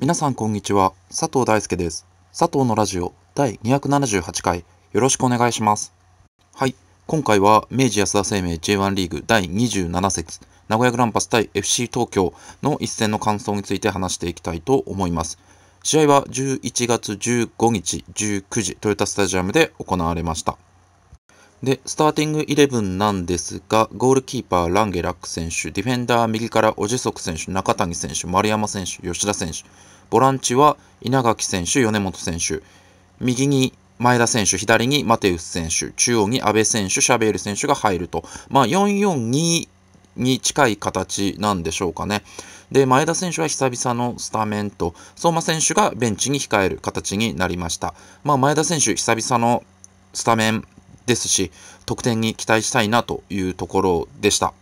皆さんこんにちは。佐藤大輔です。佐藤のラジオ第278回よろしくお願いします。はい。今回は明治安田生命 J1 リーグ第27節名古屋グランパス対 FC 東京の一戦の感想について話していきたいと思います。試合は11月15日19時トヨタスタジアムで行われました。で、スターティングイレブンなんですが、ゴールキーパー、ランゲラック選手、ディフェンダー、右からオジソク選手、中谷選手、丸山選手、吉田選手、ボランチは稲垣選手、米本選手、右に前田選手、左にマテウス選手、中央に阿部選手、シャベール選手が入ると、まあ、442に近い形なんでしょうかね。で、前田選手は久々のスタメンと、相馬選手がベンチに控える形になりました。まあ、前田選手、久々のスタメンですし、得点に期待したいなというところでした。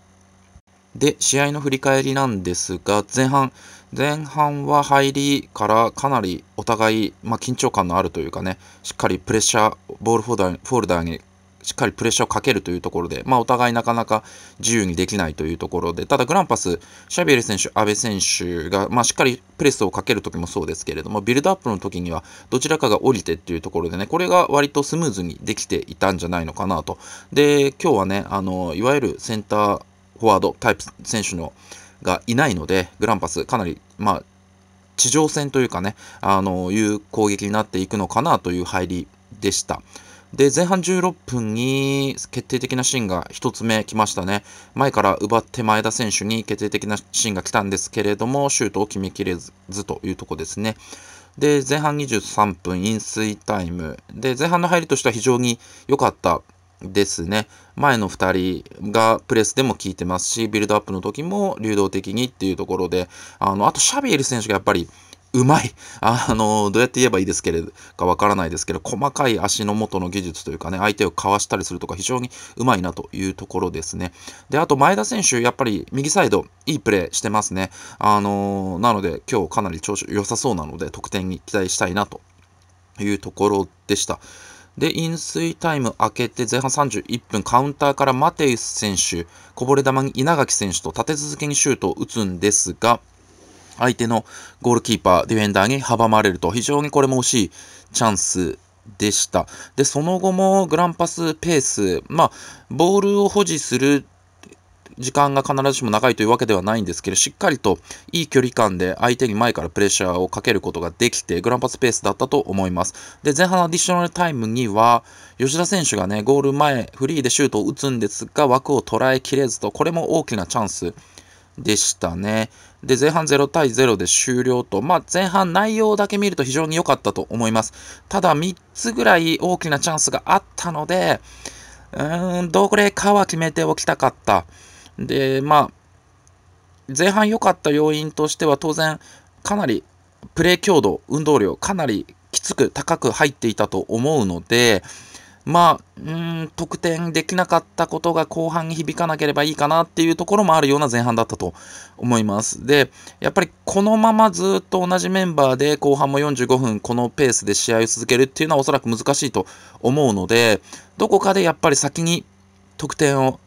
で、試合の振り返りなんですが、前半、前半は入りからかなりお互い、まあ、緊張感のあるというかね、しっかりプレッシャー、ボールフォールダーにしっかりプレッシャーをかけるというところで、まあ、お互いなかなか自由にできないというところで、ただグランパス、シャビエル選手、阿部選手が、まあ、しっかりプレスをかけるときもそうですけれども、ビルドアップのときにはどちらかが降りてっていうところでね、これが割とスムーズにできていたんじゃないのかなと。で、今日はね、あの、いわゆるセンターフォワードタイプ選手のがいないので、グランパス、かなり、まあ、地上戦というかね、あの、いう攻撃になっていくのかなという入りでした。で、前半16分に決定的なシーンが1つ目来ましたね。前から奪って前田選手に決定的なシーンが来たんですけれども、シュートを決めきれずというとこですね。で、前半23分、飲水タイム。で、前半の入りとしては非常に良かったですね。前の2人がプレスでも効いてますし、ビルドアップの時も流動的にっていうところで、あの、あとシャビエル選手がやっぱりうまい。あの、どうやって言えばいいですけれどかわからないですけど、細かい足の元の技術というかね、相手をかわしたりするとか、非常にうまいなというところですね。で、あと前田選手、やっぱり右サイド、いいプレーしてますね。あの、なので、今日かなり調子良さそうなので、得点に期待したいなというところでした。で、飲水タイム開けて前半31分、カウンターからマテウス選手、こぼれ球に稲垣選手と立て続けにシュートを打つんですが、相手のゴールキーパー、ディフェンダーに阻まれると、非常にこれも惜しいチャンスでした。で、その後もグランパスペース、まあ、ボールを保持する時間が必ずしも長いというわけではないんですけど、しっかりといい距離感で相手に前からプレッシャーをかけることができて、グランパスペースだったと思います。で、前半アディショナルタイムには、吉田選手がね、ゴール前、フリーでシュートを打つんですが、枠を捉えきれずと、これも大きなチャンスでしたね。で、前半0対0で終了と、まあ、前半内容だけ見ると非常に良かったと思います。ただ、3つぐらい大きなチャンスがあったので、うーん、どれかは決めておきたかった。で、まあ、前半良かった要因としては当然、かなりプレー強度、運動量、かなりきつく高く入っていたと思うので、まあ、うん、得点できなかったことが後半に響かなければいいかなっていうところもあるような前半だったと思います。で、やっぱりこのままずっと同じメンバーで後半も45分このペースで試合を続けるっていうのはおそらく難しいと思うので、どこかでやっぱり先に得点を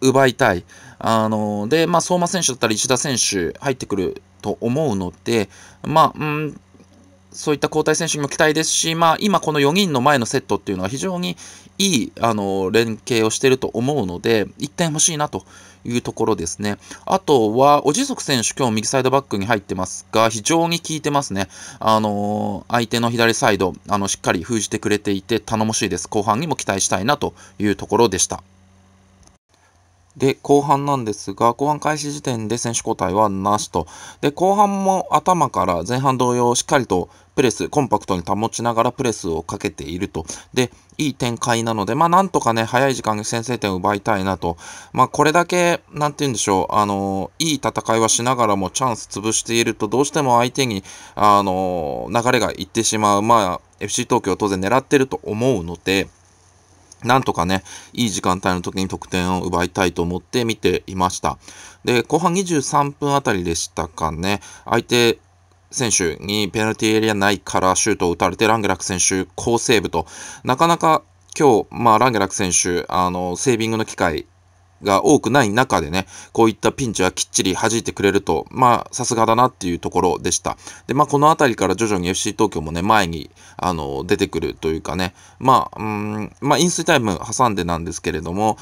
奪いたい。あので、まあ、相馬選手だったら石田選手入ってくると思うので、まあ、うん、そういった交代選手にも期待ですし、まあ、今この4人の前のセットっていうのは非常にいいあの連携をしていると思うので、1点欲しいなというところですね。あとは、オジソク選手、今日右サイドバックに入ってますが、非常に効いてますね。あの相手の左サイド、あの、しっかり封じてくれていて、頼もしいです。後半にも期待したいなというところでした。で、後半なんですが、後半開始時点で選手交代はなしと。で、後半も頭から前半同様しっかりとプレス、コンパクトに保ちながらプレスをかけていると。で、いい展開なので、まあなんとかね、早い時間に先制点を奪いたいなと。まあこれだけ、なんて言うんでしょう、あの、いい戦いはしながらもチャンス潰していると、どうしても相手に、あの、流れがいってしまう。まあ、FC 東京当然狙ってると思うので、なんとかね、いい時間帯の時に得点を奪いたいと思って見ていました。で、後半23分あたりでしたかね、相手選手にペナルティーエリア内からシュートを打たれて、ランゲラック選手、好セーブと、なかなか今日、まあ、ランゲラック選手、あの、セービングの機会、が多くない中でね、こういったピンチはきっちり弾いてくれると、まあ、さすがだなっていうところでした。で、まあ、この辺りから徐々に FC 東京もね、前に、あの、出てくるというかね、まあ、うん、まあ、飲水タイム挟んでなんですけれども、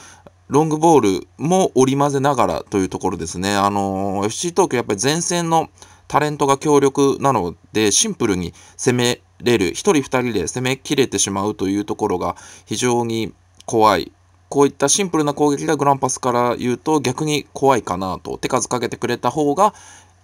ロングボールも織り交ぜながらというところですね。あのー、FC 東京やっぱり前線のタレントが強力なので、シンプルに攻めれる、1人2人で攻めきれてしまうというところが非常に怖いこういったシンプルな攻撃がグランパスから言うと逆に怖いかなと手数かけてくれた方が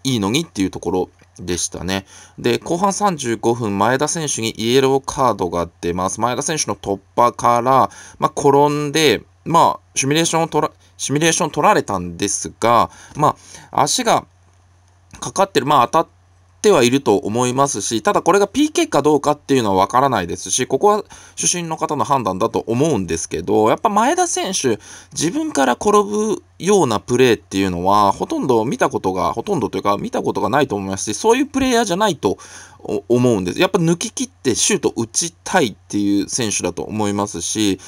いいのにっていうところでしたね。で、後半35分、前田選手にイエローカードが出ます。前田選手の突破から、まあ、転んで、まあ、シミュレーションを取ら、シミュレーション取られたんですが、まあ、足がかかってる、まあ、当たっってはいると思いますし、ただこれが PK かどうかっていうのはわからないですし、ここは主審の方の判断だと思うんですけど、やっぱ前田選手、自分から転ぶようなプレーっていうのは、ほとんど見たことが、ほとんどというか見たことがないと思いますし、そういうプレイヤーじゃないと思うんです。やっぱ抜き切ってシュート打ちたいっていう選手だと思いますし、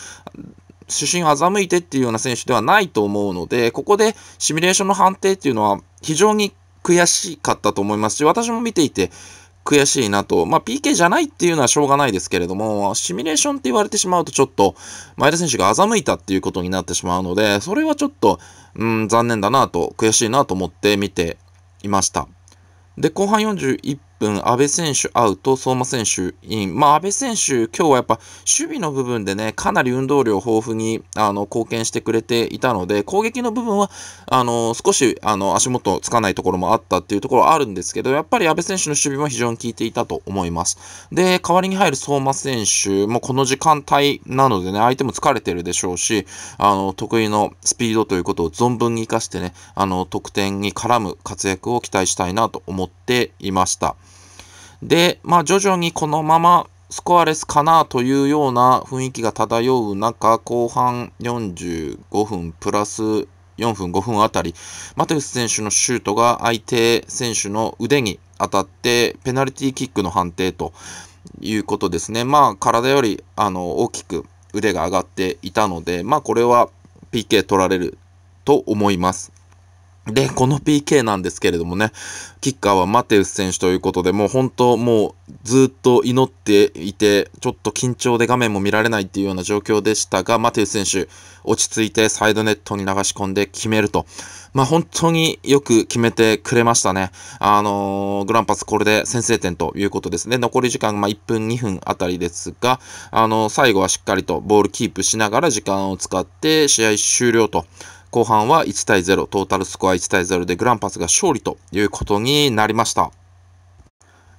主審欺いてっていうような選手ではないと思うので、ここでシミュレーションの判定っていうのは非常に悔しかったと思いますし、私も見ていて、悔しいなと。まあ、PK じゃないっていうのはしょうがないですけれども、シミュレーションって言われてしまうとちょっと、前田選手が欺いたっていうことになってしまうので、それはちょっと、うん、残念だなと、悔しいなと思って見ていました。で、後半41分、阿部選手アウト、相馬選手イン。まあ、阿部選手、今日はやっぱ守備の部分でね、かなり運動量豊富にあの貢献してくれていたので、攻撃の部分は、あの、少しあの足元つかないところもあったっていうところはあるんですけど、やっぱり阿部選手の守備も非常に効いていたと思います。で、代わりに入る相馬選手もこの時間帯なのでね、相手も疲れてるでしょうし、あの、得意のスピードということを存分に活かしてね、あの、得点に絡む活躍を期待したいなと思っていました。で、まあ、徐々にこのままスコアレスかなというような雰囲気が漂う中、後半45分プラス4分、5分あたり、マテウス選手のシュートが相手選手の腕に当たって、ペナルティーキックの判定ということですね。まあ、体よりあの大きく腕が上がっていたので、まあ、これは PK 取られると思います。で、この PK なんですけれどもね、キッカーはマテウス選手ということで、もう本当、もうずっと祈っていて、ちょっと緊張で画面も見られないっていうような状況でしたが、マテウス選手、落ち着いてサイドネットに流し込んで決めると。まあ本当によく決めてくれましたね。あのー、グランパスこれで先制点ということですね。残り時間、まあ1分、2分あたりですが、あのー、最後はしっかりとボールキープしながら時間を使って試合終了と。後半は1対0、トータルスコア1対0でグランパスが勝利ということになりました。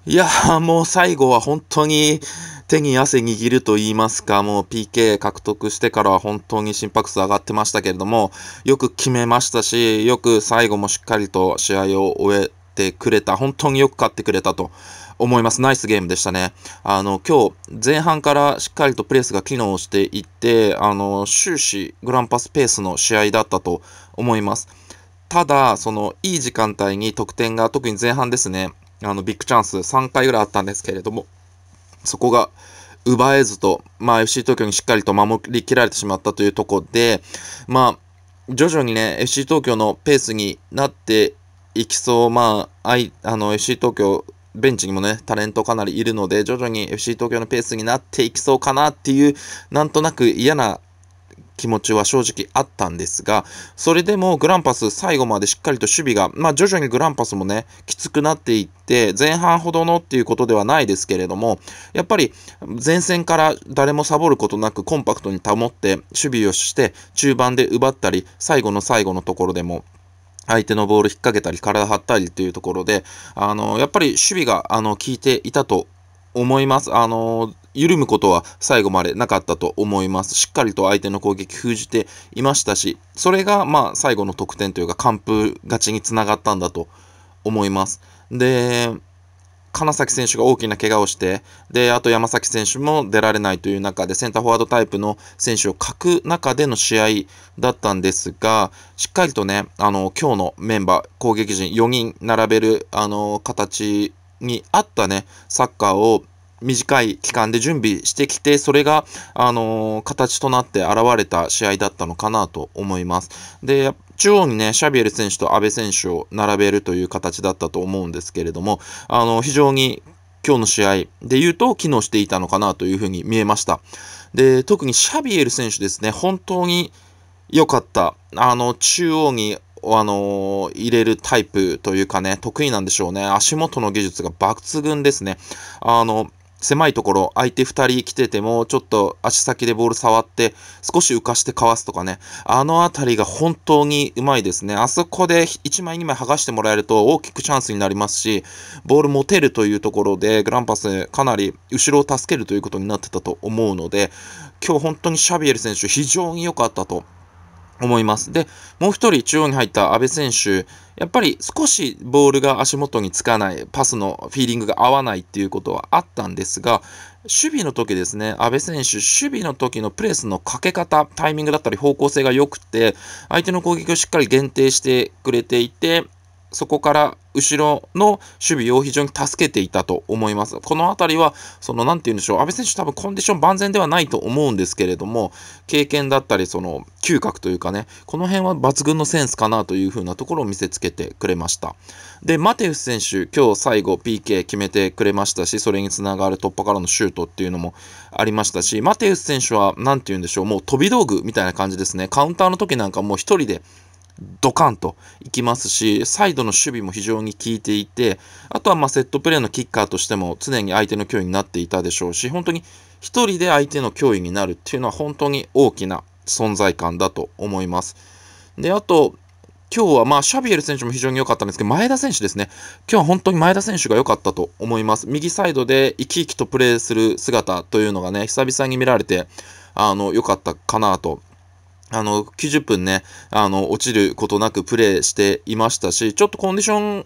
いやもう最後は本当に手に汗握ると言いますか、もう PK 獲得してからは本当に心拍数上がってましたけれども、よく決めましたし、よく最後もしっかりと試合を終えってくれた。本当によく勝ってくれたと思います。ナイスゲームでしたね。あの、今日、前半からしっかりとプレスが機能していって、あの、終始グランパスペースの試合だったと思います。ただ、その、いい時間帯に得点が、特に前半ですね、あの、ビッグチャンス3回ぐらいあったんですけれども、そこが、奪えずと、まあ、FC 東京にしっかりと守りきられてしまったというところで、まあ、徐々にね、FC 東京のペースになって行きそう、まあ、あいあの FC 東京、ベンチにもね、タレントかなりいるので、徐々に FC 東京のペースになっていきそうかなっていう、なんとなく嫌な気持ちは正直あったんですが、それでもグランパス最後までしっかりと守備が、まあ徐々にグランパスもね、きつくなっていって、前半ほどのっていうことではないですけれども、やっぱり前線から誰もサボることなくコンパクトに保って守備をして、中盤で奪ったり、最後の最後のところでも相手のボール引っ掛けたり、体張ったりというところで、あの、やっぱり守備が、あの、効いていたと思います。あの、緩むことは最後までなかったと思います。しっかりと相手の攻撃封じていましたし、それが、まあ、最後の得点というか、完封勝ちにつながったんだと思います。で、金崎選手が大きな怪我をして、で、あと山崎選手も出られないという中で、センターフォワードタイプの選手を欠く中での試合だったんですが、しっかりとね、あの、今日のメンバー、攻撃陣4人並べる、あの、形に合ったね、サッカーを短い期間で準備してきて、それが、あの形となって現れた試合だったのかなと思います。で、中央にね、シャビエル選手と阿部選手を並べるという形だったと思うんですけれども、あの、非常に今日の試合で言うと機能していたのかなというふうに見えました。で、特にシャビエル選手ですね、本当に良かった。あの、中央にあの入れるタイプというかね、得意なんでしょうね。足元の技術が抜群ですね。あの、狭いところ、相手2人来てても、ちょっと足先でボール触って、少し浮かしてかわすとかね、あのあたりが本当にうまいですね。あそこで1枚2枚剥がしてもらえると大きくチャンスになりますし、ボール持てるというところで、グランパスかなり後ろを助けるということになってたと思うので、今日本当にシャビエル選手非常に良かったと思います。で、もう一人中央に入った阿部選手、やっぱり少しボールが足元につかない、パスのフィーリングが合わないっていうことはあったんですが、守備の時ですね、阿部選手、守備の時のプレスのかけ方、タイミングだったり方向性が良くて、相手の攻撃をしっかり限定してくれていて、そこから後ろの守備を非常に助けていたと思います。この辺りは、その、なんて言うんでしょう、阿部選手多分コンディション万全ではないと思うんですけれども、経験だったり、その、嗅覚というかね、この辺は抜群のセンスかなというふうなところを見せつけてくれました。で、マテウス選手、今日最後 PK 決めてくれましたし、それにつながる突破からのシュートっていうのもありましたし、マテウス選手は、なんて言うんでしょう、もう飛び道具みたいな感じですね。カウンターの時なんかもう一人でドカンといきますし、サイドの守備も非常に効いていて、あとはまセットプレーのキッカーとしても常に相手の脅威になっていたでしょうし、本当に1人で相手の脅威になるっていうのは本当に大きな存在感だと思います。で、あと、今日はまあシャビエル選手も非常に良かったんですけど、前田選手ですね。今日は本当に前田選手が良かったと思います。右サイドで生き生きとプレーする姿というのがね、久々に見られて、あの、良かったかなと。あの、90分ね、あの、落ちることなくプレーしていましたし、ちょっとコンディション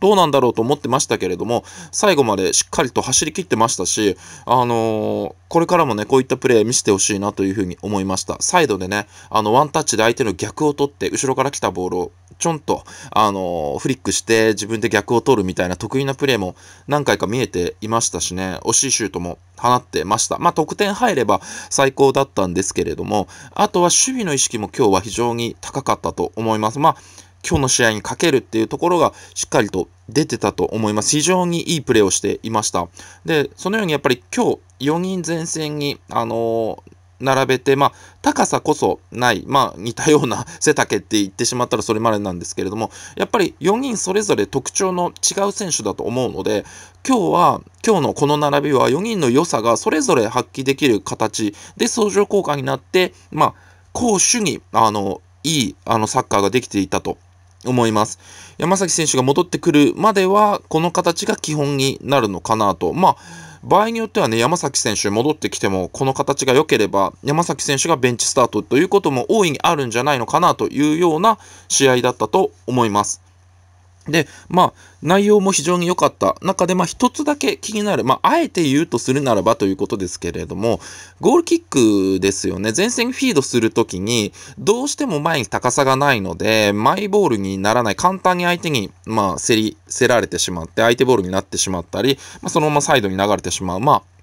どうなんだろうと思ってましたけれども、最後までしっかりと走り切ってましたし、あのー、これからもね、こういったプレー見せてほしいなというふうに思いました。サイドでね、あの、ワンタッチで相手の逆を取って、後ろから来たボールをちょんと、あのー、フリックして自分で逆を取るみたいな得意なプレーも何回か見えていましたしね、惜しいシュートも放ってました。まあ、得点入れば最高だったんですけれども、あとは守備の意識も今日は非常に高かったと思います。まあ今日の試合にかけるっていうところがしっかりと出てたと思います。非常にいいプレーをしていました。で、そのようにやっぱり今日4人前線に、あのー並べて、まあ、高さこそない、まあ、似たような 背丈って言ってしまったらそれまでなんですけれども、やっぱり4人それぞれ特徴の違う選手だと思うので、今日は、今日のこの並びは4人の良さがそれぞれ発揮できる形で相乗効果になって、まあ、攻守に、あの、いい、あの、サッカーができていたと思います。山崎選手が戻ってくるまでは、この形が基本になるのかなと。まあ、場合によってはね、山崎選手戻ってきても、この形が良ければ、山崎選手がベンチスタートということも大いにあるんじゃないのかなというような試合だったと思います。で、まあ、内容も非常に良かった中で、まあ、一つだけ気になる、まあ、あえて言うとするならばということですけれども、ゴールキックですよね。前線フィードするときに、どうしても前に高さがないので、マイボールにならない、簡単に相手に、まあ、競り、競られてしまって、相手ボールになってしまったり、まあ、そのままサイドに流れてしまう。まあ、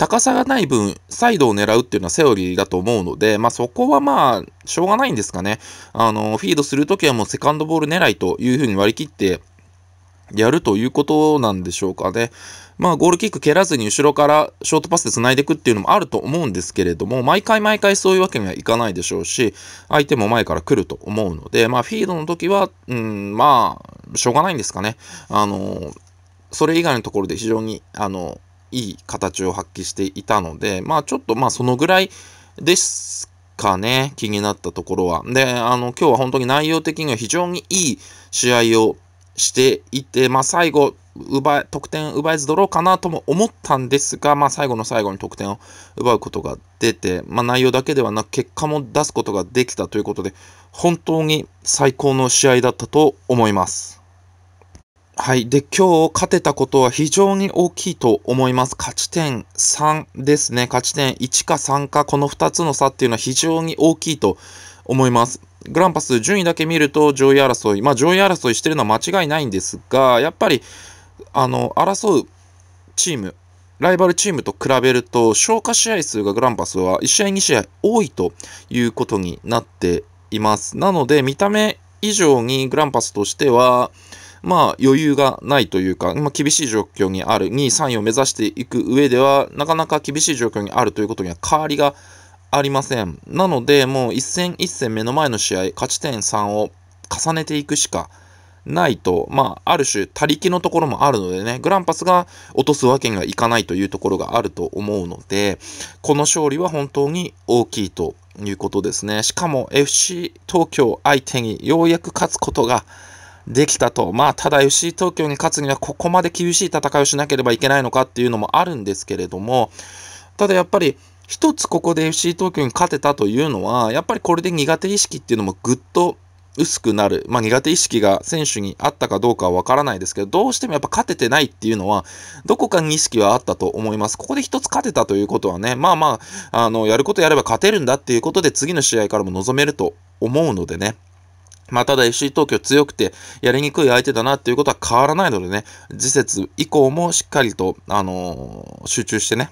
高さがない分、サイドを狙うっていうのはセオリーだと思うので、まあ、そこはまあ、しょうがないんですかね。あの、フィードするときはもうセカンドボール狙いというふうに割り切ってやるということなんでしょうかね。まあ、ゴールキック蹴らずに後ろからショートパスで繋いでいくっていうのもあると思うんですけれども、毎回毎回そういうわけにはいかないでしょうし、相手も前から来ると思うので、まあ、フィードの時は、うん、まあ、しょうがないんですかね。あの、それ以外のところで非常に、あの、いい形を発揮していたので、まあちょっとまあそのぐらいですかね、気になったところは。で、あの、今日は本当に内容的には非常にいい試合をしていて、まあ最後、奪得点奪えずドローかなとも思ったんですが、まあ、最後の最後に得点を奪うことが出て、まあ、内容だけではなく結果も出すことができたということで本当に最高の試合だったと思います。はい。で、今日勝てたことは非常に大きいと思います。勝ち点3ですね。勝ち点1か3か、この2つの差っていうのは非常に大きいと思います。グランパス、順位だけ見ると上位争い、まあ上位争いしてるのは間違いないんですが、やっぱり、あの、争うチーム、ライバルチームと比べると、消化試合数がグランパスは1試合2試合多いということになっています。なので、見た目以上にグランパスとしては、まあ、余裕がないというか、まあ、厳しい状況にある、2位、3位を目指していく上では、なかなか厳しい状況にあるということには変わりがありません。なので、もう一戦一戦目の前の試合、勝ち点3を重ねていくしかないと、まあ、ある種、他力のところもあるのでね、グランパスが落とすわけにはいかないというところがあると思うので、この勝利は本当に大きいということですね。しかも FC 東京相手にようやく勝つことができたと。まあ、ただ FC 東京に勝つにはここまで厳しい戦いをしなければいけないのかっていうのもあるんですけれども、ただやっぱり、一つここで FC 東京に勝てたというのは、やっぱりこれで苦手意識っていうのもぐっと薄くなる、まあ、苦手意識が選手にあったかどうかは分からないですけど、どうしてもやっぱ勝ててないっていうのは、どこかに意識はあったと思います。ここで1つ勝てたということはね、まあまあ、あのやることやれば勝てるんだっていうことで、次の試合からも臨めると思うのでね。まあ、ただ FC 東京強くてやりにくい相手だなっていうことは変わらないのでね、次節以降もしっかりと、あのー、集中してね、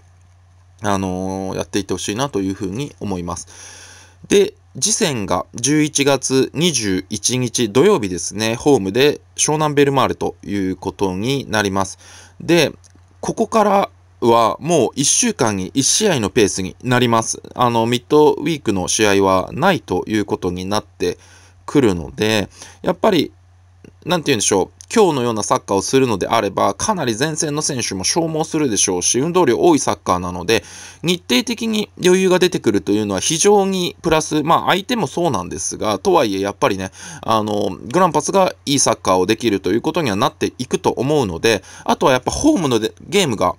あのー、やっていってほしいなというふうに思います。で、次戦が11月21日土曜日ですね、ホームで湘南ベルマーレということになります。で、ここからはもう1週間に1試合のペースになります。あの、ミッドウィークの試合はないということになって来るので、やっぱり、なんて言うんでしょう。今日のようなサッカーをするのであれば、かなり前線の選手も消耗するでしょうし、運動量多いサッカーなので、日程的に余裕が出てくるというのは非常にプラス、まあ相手もそうなんですが、とはいえやっぱりね、あの、グランパスがいいサッカーをできるということにはなっていくと思うので、あとはやっぱホームのゲームが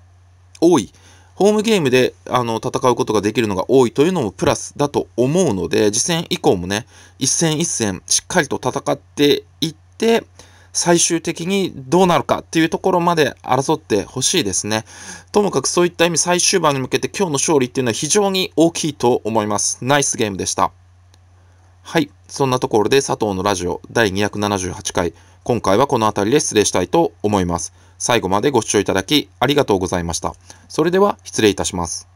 多いホームゲームであの戦うことができるのが多いというのもプラスだと思うので、次戦以降もね、一戦一戦しっかりと戦っていって、最終的にどうなるかっていうところまで争ってほしいですね。ともかくそういった意味最終盤に向けて今日の勝利っていうのは非常に大きいと思います。ナイスゲームでした。はい。そんなところで佐藤のラジオ第278回、今回はこの辺りで失礼したいと思います。最後までご視聴いただきありがとうございました。それでは失礼いたします。